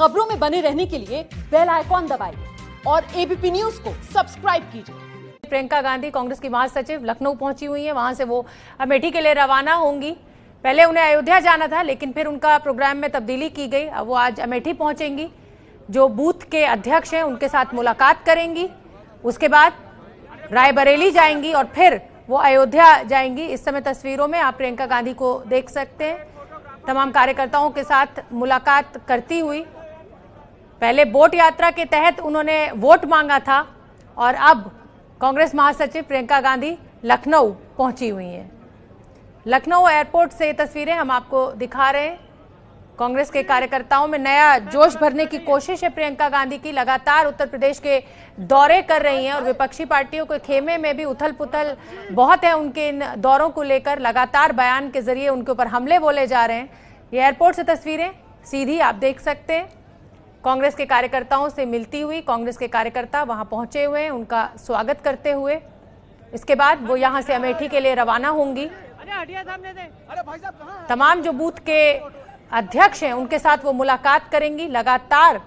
खबरों में बने रहने के लिए बेल आइकॉन दबाइए और एबीपी न्यूज को सब्सक्राइब कीजिए प्रियंका गांधी कांग्रेस की महासचिव लखनऊ पहुंची हुई है वहां से वो अमेठी के लिए रवाना होंगी पहले उन्हें अयोध्या जाना था लेकिन फिर उनका प्रोग्राम में तब्दीली की गई अब वो आज अमेठी पहुंचेंगी जो बूथ के अध्यक्ष हैं उनके साथ मुलाकात करेंगी उसके बाद रायबरेली जाएंगी और फिर वो अयोध्या जाएंगी इस समय तस्वीरों में आप प्रियंका गांधी को देख सकते हैं तमाम कार्यकर्ताओं के साथ मुलाकात करती हुई पहले बोट यात्रा के तहत उन्होंने वोट मांगा था और अब कांग्रेस महासचिव प्रियंका गांधी लखनऊ पहुंची हुई हैं लखनऊ एयरपोर्ट से ये तस्वीरें हम आपको दिखा रहे हैं कांग्रेस के कार्यकर्ताओं में नया जोश भरने की कोशिश है प्रियंका गांधी की लगातार उत्तर प्रदेश के दौरे कर रही हैं और विपक्षी पार्टियों के खेमे में भी उथल पुथल बहुत है उनके इन दौरों को लेकर लगातार बयान के जरिए उनके ऊपर हमले बोले जा रहे हैं ये एयरपोर्ट से तस्वीरें सीधी आप देख सकते हैं कांग्रेस के कार्यकर्ताओं से मिलती हुई कांग्रेस के कार्यकर्ता वहां पहुंचे हुए उनका स्वागत करते हुए इसके बाद वो यहां से अमेठी के लिए रवाना होंगी तमाम जो बूथ के अध्यक्ष हैं उनके साथ वो मुलाकात करेंगी लगातार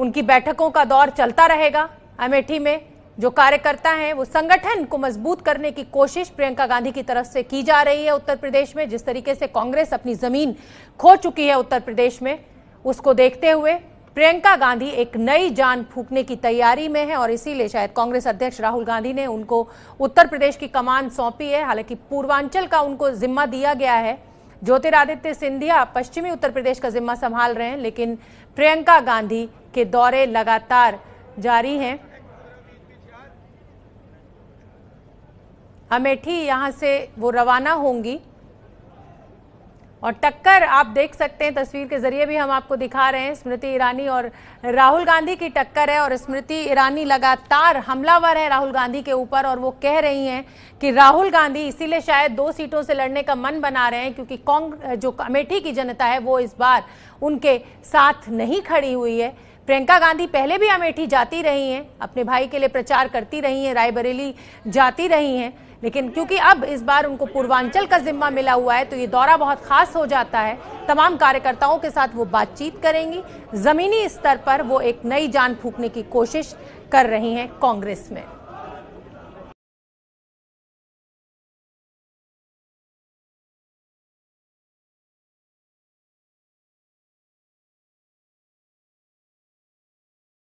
उनकी बैठकों का दौर चलता रहेगा अमेठी में जो कार्यकर्ता हैं वो संगठन को मजबूत करने की कोशिश प्रियंका गांधी की तरफ से की जा रही है उत्तर प्रदेश में जिस तरीके से कांग्रेस अपनी जमीन खो चुकी है उत्तर प्रदेश में उसको देखते हुए प्रियंका गांधी एक नई जान फूकने की तैयारी में है और इसीलिए शायद कांग्रेस अध्यक्ष राहुल गांधी ने उनको उत्तर प्रदेश की कमान सौंपी है हालांकि पूर्वांचल का उनको जिम्मा दिया गया है ज्योतिरादित्य सिंधिया पश्चिमी उत्तर प्रदेश का जिम्मा संभाल रहे हैं लेकिन प्रियंका गांधी के दौरे लगातार जारी हैं अमेठी यहां से वो रवाना होंगी और टक्कर आप देख सकते हैं तस्वीर के जरिए भी हम आपको दिखा रहे हैं स्मृति ईरानी और राहुल गांधी की टक्कर है और स्मृति ईरानी लगातार हमलावर है राहुल गांधी के ऊपर और वो कह रही हैं कि राहुल गांधी इसीलिए शायद दो सीटों से लड़ने का मन बना रहे हैं क्योंकि कांग्रेस जो अमेठी की जनता है वो इस बार उनके साथ नहीं खड़ी हुई है प्रियंका गांधी पहले भी अमेठी जाती रही हैं अपने भाई के लिए प्रचार करती रही हैं रायबरेली जाती रही हैं लेकिन क्योंकि अब इस बार उनको पूर्वांचल का जिम्मा मिला हुआ है तो ये दौरा बहुत खास हो जाता है तमाम कार्यकर्ताओं के साथ वो बातचीत करेंगी जमीनी स्तर पर वो एक नई जान फूकने की कोशिश कर रही हैं कांग्रेस में